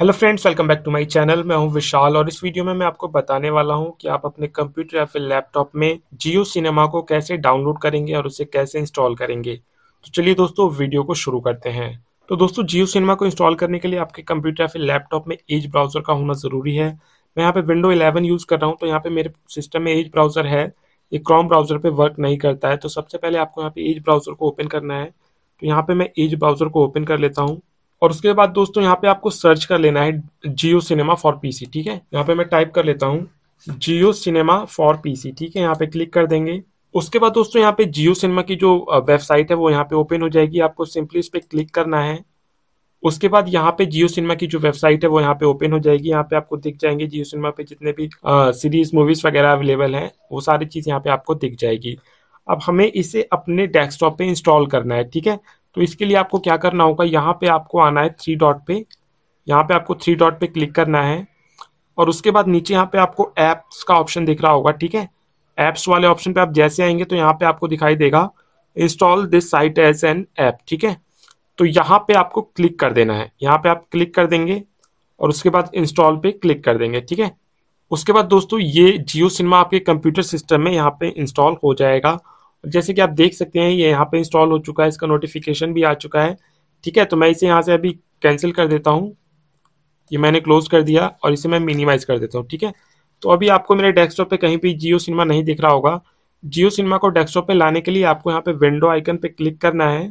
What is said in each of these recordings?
hello friends welcome back to my channel मैं हूं विशाल और इस वीडियो में मैं आपको बताने वाला हूं कि आप अपने कंप्यूटर या फिर लैपटॉप में जियो सिनेमा को कैसे डाउनलोड करेंगे और उसे कैसे इंस्टॉल करेंगे तो चलिए दोस्तों वीडियो को शुरू करते हैं तो दोस्तों जियो सिनेमा को इंस्टॉल करने के लिए आपके कंप्यूटर या फिर लैपटॉप में एज ब्राउजर का होना ज़रूरी है मैं यहाँ पे विंडो इलेवन यूज़ कर रहा हूँ तो यहाँ पे मेरे सिस्टम में एज ब्राउज़र है ये क्रॉम ब्राउज़र पर वर्क नहीं करता है तो सबसे पहले आपको यहाँ पे एज ब्राउज़र को ओपन करना है तो यहाँ पर मैं एज ब्राउज़र को ओपन कर लेता हूँ और उसके बाद दोस्तों यहाँ पे आपको सर्च कर लेना है जियो सिनेमा फॉर पीसी ठीक है यहाँ पे मैं टाइप कर लेता हूँ जियो सिनेमा फॉर पीसी ठीक है यहाँ पे क्लिक कर देंगे उसके बाद दोस्तों यहाँ पे जियो सिनेमा की जो वेबसाइट है वो यहाँ पे ओपन हो जाएगी आपको सिंपली इस पर क्लिक करना है उसके बाद यहाँ पे जियो सिनेमा की जो वेबसाइट है वो यहाँ पे ओपन हो जाएगी यहाँ पे आपको दिख जाएंगे जियो सिनेमा पे जितने भी सीरीज मूवीज वगैरह अवेलेबल हैं वो सारी चीज़ यहाँ पे आपको दिख जाएगी अब हमें इसे अपने डेस्कटॉप पे इंस्टॉल करना है ठीक है तो इसके लिए आपको क्या करना होगा यहाँ पे आपको आना है थ्री डॉट पे यहाँ पे आपको थ्री डॉट पे क्लिक करना है और उसके बाद नीचे यहाँ पे आपको ऐप्स का ऑप्शन दिख रहा होगा ठीक है ऐप्स वाले ऑप्शन पे आप जैसे आएंगे तो यहाँ पे आपको दिखाई देगा install this site as an app ठीक है तो यहाँ पे आपको क्लिक कर देना है यहाँ पे आप क्लिक कर देंगे और उसके बाद इंस्टॉल पे क्लिक कर देंगे ठीक है उसके बाद दोस्तों ये जियो सिनेमा आपके कंप्यूटर सिस्टम में यहाँ पे इंस्टॉल हो जाएगा जैसे कि आप देख सकते हैं ये यहाँ पे इंस्टॉल हो चुका है इसका नोटिफिकेशन भी आ चुका है ठीक है तो मैं इसे यहाँ से अभी कैंसिल कर देता हूँ ये मैंने क्लोज कर दिया और इसे मैं मिनिमाइज़ कर देता हूँ ठीक है तो अभी आपको मेरे डेस्कटॉप पे कहीं भी जियो सिनेमा नहीं दिख रहा होगा जियो सिनेमा को डेस्कटॉप पे लाने के लिए आपको यहाँ पे विंडो आइकन पे क्लिक करना है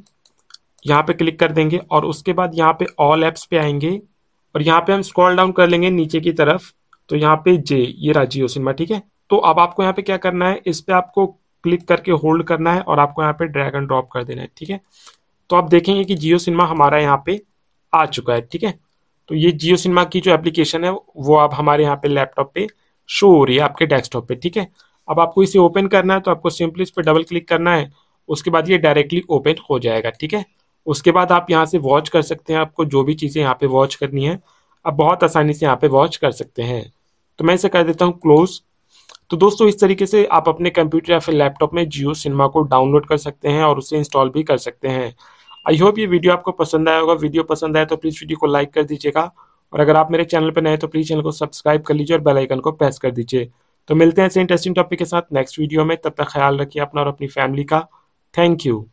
यहाँ पे क्लिक कर देंगे और उसके बाद यहाँ पे ऑल ऐप्स पे आएंगे और यहाँ पे हम स्क्रॉल डाउन कर लेंगे नीचे की तरफ तो यहाँ पे जे ये रहा जियो सिनेमा ठीक है तो अब आपको यहाँ पे क्या करना है इस पर आपको क्लिक करके होल्ड करना है और आपको यहाँ पे ड्रैग एंड ड्रॉप कर देना है ठीक है तो आप देखेंगे कि जियो सिनेमा हमारा यहाँ पे आ चुका है ठीक है तो ये जियो सिनेमा की जो एप्लीकेशन है वो आप हमारे यहाँ पे लैपटॉप पे शो हो रही है आपके डेस्कटॉप पे ठीक है अब आपको इसे ओपन करना है तो आपको सिंपली इस पर डबल क्लिक करना है उसके बाद ये डायरेक्टली ओपन हो जाएगा ठीक है उसके बाद आप यहाँ से वॉच कर सकते हैं आपको जो भी चीज़ें यहाँ पे वॉच करनी है आप बहुत आसानी से यहाँ पे वॉच कर सकते हैं तो मैं इसे कर देता हूँ क्लोज़ तो दोस्तों इस तरीके से आप अपने कंप्यूटर या फिर लैपटॉप में जियो सिनेमा को डाउनलोड कर सकते हैं और उसे इंस्टॉल भी कर सकते हैं आई होप ये वीडियो आपको पसंद आया होगा वीडियो पसंद आए तो प्लीज़ वीडियो को लाइक कर दीजिएगा और अगर आप मेरे चैनल पर नए तो प्लीज़ चैनल को सब्सक्राइब कर लीजिए और बेलाइकन को प्रेस कर दीजिए तो मिलते हैं ऐसे इंटरेस्टिंग टॉपिक के साथ नेक्स्ट वीडियो में तब तक ख्याल रखिए अपना और अपनी फैमिली का थैंक यू